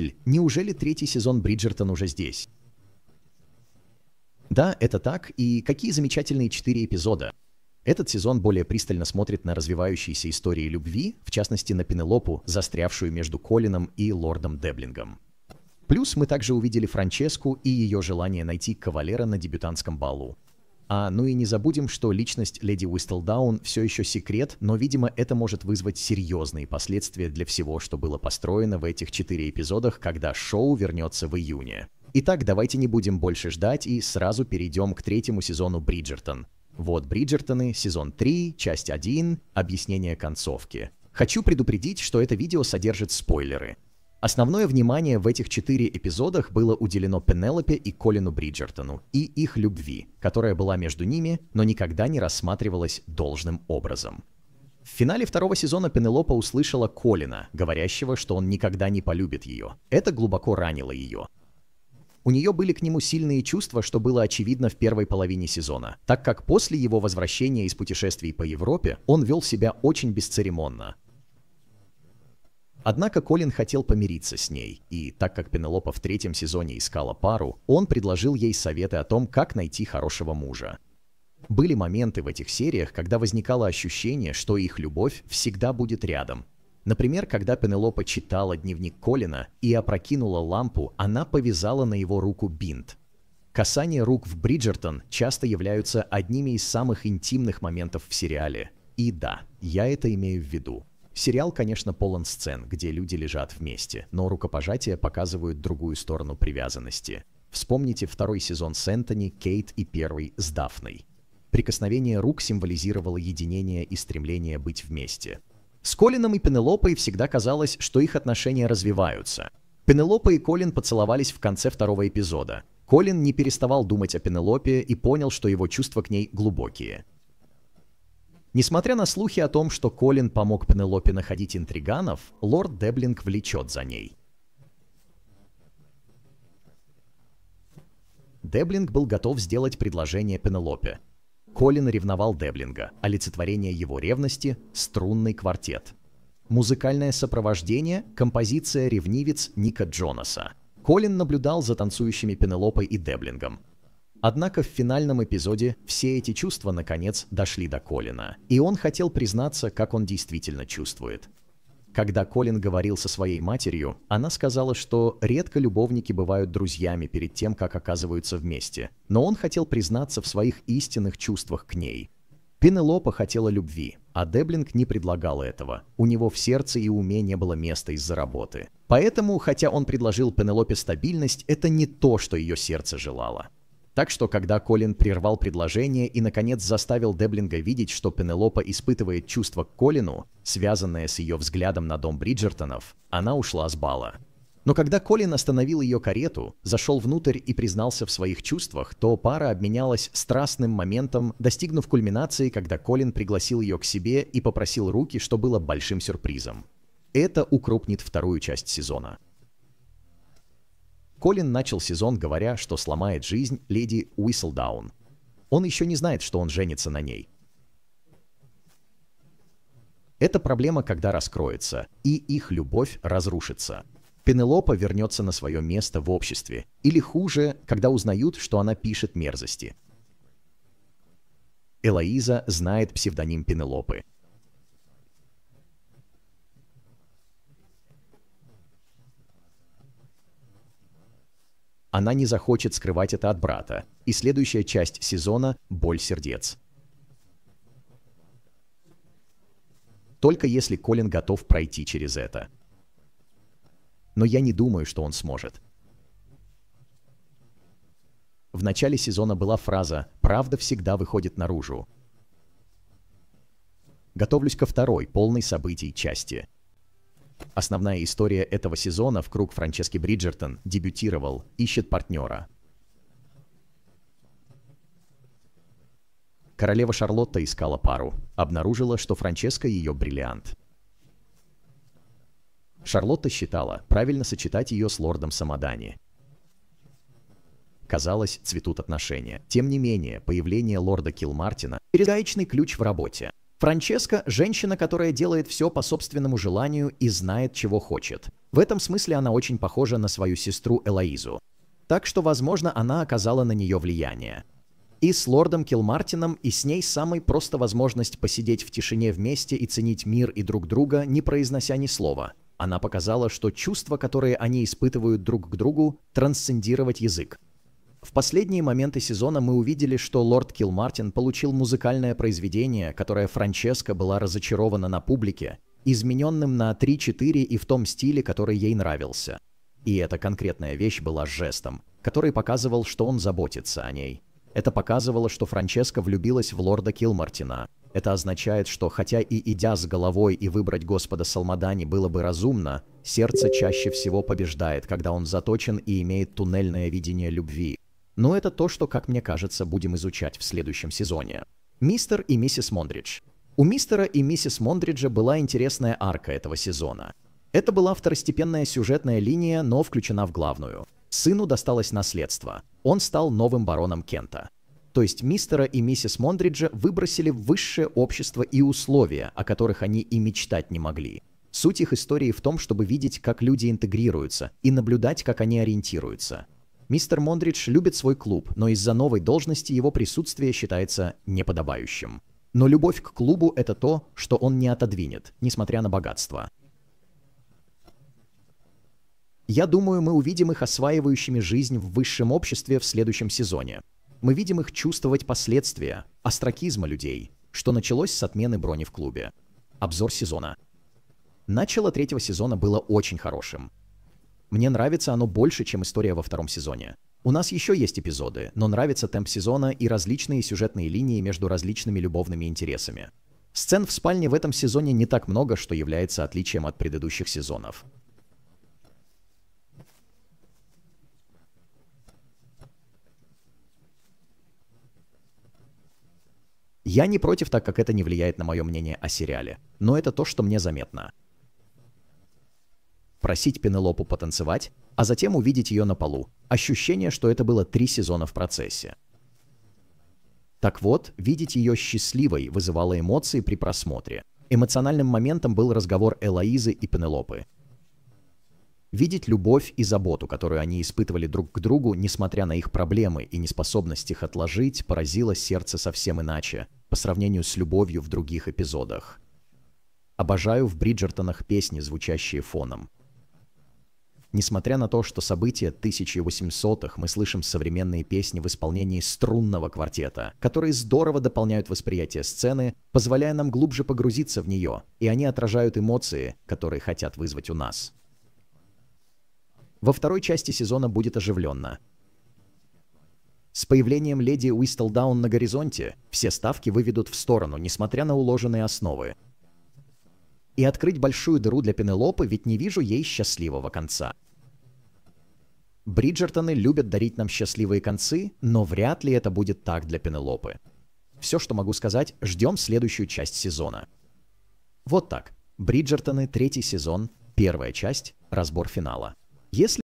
Эль, неужели третий сезон Бриджертон уже здесь? Да, это так, и какие замечательные четыре эпизода. Этот сезон более пристально смотрит на развивающиеся истории любви, в частности на Пенелопу, застрявшую между Колином и лордом Деблингом. Плюс мы также увидели Франческу и ее желание найти кавалера на дебютантском балу. А, ну и не забудем, что личность леди Уистелдаун все еще секрет, но, видимо, это может вызвать серьезные последствия для всего, что было построено в этих четыре эпизодах, когда шоу вернется в июне. Итак, давайте не будем больше ждать и сразу перейдем к третьему сезону «Бриджертон». Вот «Бриджертоны», сезон 3, часть 1, объяснение концовки. Хочу предупредить, что это видео содержит спойлеры. Основное внимание в этих четыре эпизодах было уделено Пенелопе и Колину Бриджертону и их любви, которая была между ними, но никогда не рассматривалась должным образом. В финале второго сезона Пенелопа услышала Колина, говорящего, что он никогда не полюбит ее. Это глубоко ранило ее. У нее были к нему сильные чувства, что было очевидно в первой половине сезона, так как после его возвращения из путешествий по Европе он вел себя очень бесцеремонно, Однако Колин хотел помириться с ней, и так как Пенелопа в третьем сезоне искала пару, он предложил ей советы о том, как найти хорошего мужа. Были моменты в этих сериях, когда возникало ощущение, что их любовь всегда будет рядом. Например, когда Пенелопа читала дневник Колина и опрокинула лампу, она повязала на его руку бинт. Касание рук в Бриджертон часто являются одними из самых интимных моментов в сериале. И да, я это имею в виду. Сериал, конечно, полон сцен, где люди лежат вместе, но рукопожатия показывают другую сторону привязанности. Вспомните второй сезон с Энтони, Кейт и первый с Дафной. Прикосновение рук символизировало единение и стремление быть вместе. С Колином и Пенелопой всегда казалось, что их отношения развиваются. Пенелопа и Колин поцеловались в конце второго эпизода. Колин не переставал думать о Пенелопе и понял, что его чувства к ней глубокие. Несмотря на слухи о том, что Колин помог Пенелопе находить интриганов, лорд Деблинг влечет за ней. Деблинг был готов сделать предложение Пенелопе. Колин ревновал Деблинга, олицетворение его ревности – струнный квартет. Музыкальное сопровождение – композиция «Ревнивец» Ника Джонаса. Колин наблюдал за танцующими Пенелопой и Деблингом, Однако в финальном эпизоде все эти чувства наконец дошли до Колина, и он хотел признаться, как он действительно чувствует. Когда Колин говорил со своей матерью, она сказала, что редко любовники бывают друзьями перед тем, как оказываются вместе, но он хотел признаться в своих истинных чувствах к ней. Пенелопа хотела любви, а Деблинг не предлагал этого. У него в сердце и уме не было места из-за работы. Поэтому, хотя он предложил Пенелопе стабильность, это не то, что ее сердце желало. Так что, когда Колин прервал предложение и, наконец, заставил Деблинга видеть, что Пенелопа испытывает чувство к Колину, связанное с ее взглядом на дом Бриджертонов, она ушла с бала. Но когда Колин остановил ее карету, зашел внутрь и признался в своих чувствах, то пара обменялась страстным моментом, достигнув кульминации, когда Колин пригласил ее к себе и попросил руки, что было большим сюрпризом. Это укрупнит вторую часть сезона. Колин начал сезон, говоря, что сломает жизнь леди Уислдаун. Он еще не знает, что он женится на ней. Это проблема, когда раскроется, и их любовь разрушится. Пенелопа вернется на свое место в обществе, или хуже, когда узнают, что она пишет мерзости. Элоиза знает псевдоним Пенелопы, она не захочет скрывать это от брата. И следующая часть сезона – боль сердец. Только если Колин готов пройти через это. Но я не думаю, что он сможет. В начале сезона была фраза «Правда всегда выходит наружу». Готовлюсь ко второй, полной событий части – Основная история этого сезона в круг Франчески Бриджертон дебютировал, ищет партнера. Королева Шарлотта искала пару, обнаружила, что Франческа ее бриллиант. Шарлотта считала, правильно сочетать ее с лордом Самадани. Казалось, цветут отношения. Тем не менее, появление лорда Килмартина – передаечный ключ в работе. Франческа – женщина, которая делает все по собственному желанию и знает, чего хочет. В этом смысле она очень похожа на свою сестру Элоизу. Так что, возможно, она оказала на нее влияние. И с лордом Килмартином, и с ней самой просто возможность посидеть в тишине вместе и ценить мир и друг друга, не произнося ни слова. Она показала, что чувства, которые они испытывают друг к другу, трансцендировать язык. В последние моменты сезона мы увидели, что лорд Килмартин получил музыкальное произведение, которое Франческа была разочарована на публике, измененным на 3-4 и в том стиле, который ей нравился. И эта конкретная вещь была жестом, который показывал, что он заботится о ней. Это показывало, что Франческа влюбилась в лорда Килмартина. Это означает, что хотя и идя с головой и выбрать господа Салмадани было бы разумно, сердце чаще всего побеждает, когда он заточен и имеет туннельное видение любви. Но это то, что, как мне кажется, будем изучать в следующем сезоне. Мистер и миссис Мондридж. У мистера и миссис Мондридджа была интересная арка этого сезона. Это была второстепенная сюжетная линия, но включена в главную. Сыну досталось наследство. Он стал новым бароном Кента. То есть мистера и миссис Монтриджа выбросили высшее общество и условия, о которых они и мечтать не могли. Суть их истории в том, чтобы видеть, как люди интегрируются, и наблюдать, как они ориентируются. Мистер Мондридж любит свой клуб, но из-за новой должности его присутствие считается неподобающим. Но любовь к клубу – это то, что он не отодвинет, несмотря на богатство. Я думаю, мы увидим их осваивающими жизнь в высшем обществе в следующем сезоне. Мы видим их чувствовать последствия, остракизма людей, что началось с отмены брони в клубе. Обзор сезона. Начало третьего сезона было очень хорошим. Мне нравится оно больше, чем история во втором сезоне. У нас еще есть эпизоды, но нравится темп сезона и различные сюжетные линии между различными любовными интересами. Сцен в спальне в этом сезоне не так много, что является отличием от предыдущих сезонов. Я не против, так как это не влияет на мое мнение о сериале, но это то, что мне заметно просить Пенелопу потанцевать, а затем увидеть ее на полу. Ощущение, что это было три сезона в процессе. Так вот, видеть ее счастливой вызывало эмоции при просмотре. Эмоциональным моментом был разговор Элоизы и Пенелопы. Видеть любовь и заботу, которую они испытывали друг к другу, несмотря на их проблемы и неспособность их отложить, поразило сердце совсем иначе, по сравнению с любовью в других эпизодах. Обожаю в Бриджертонах песни, звучащие фоном. Несмотря на то, что события 1800-х мы слышим современные песни в исполнении струнного квартета, которые здорово дополняют восприятие сцены, позволяя нам глубже погрузиться в нее, и они отражают эмоции, которые хотят вызвать у нас. Во второй части сезона будет оживленно. С появлением леди Уистлдаун на горизонте все ставки выведут в сторону, несмотря на уложенные основы, и открыть большую дыру для Пенелопы, ведь не вижу ей счастливого конца. Бриджертоны любят дарить нам счастливые концы, но вряд ли это будет так для Пенелопы. Все, что могу сказать, ждем следующую часть сезона. Вот так. Бриджертоны, третий сезон, первая часть, разбор финала. Если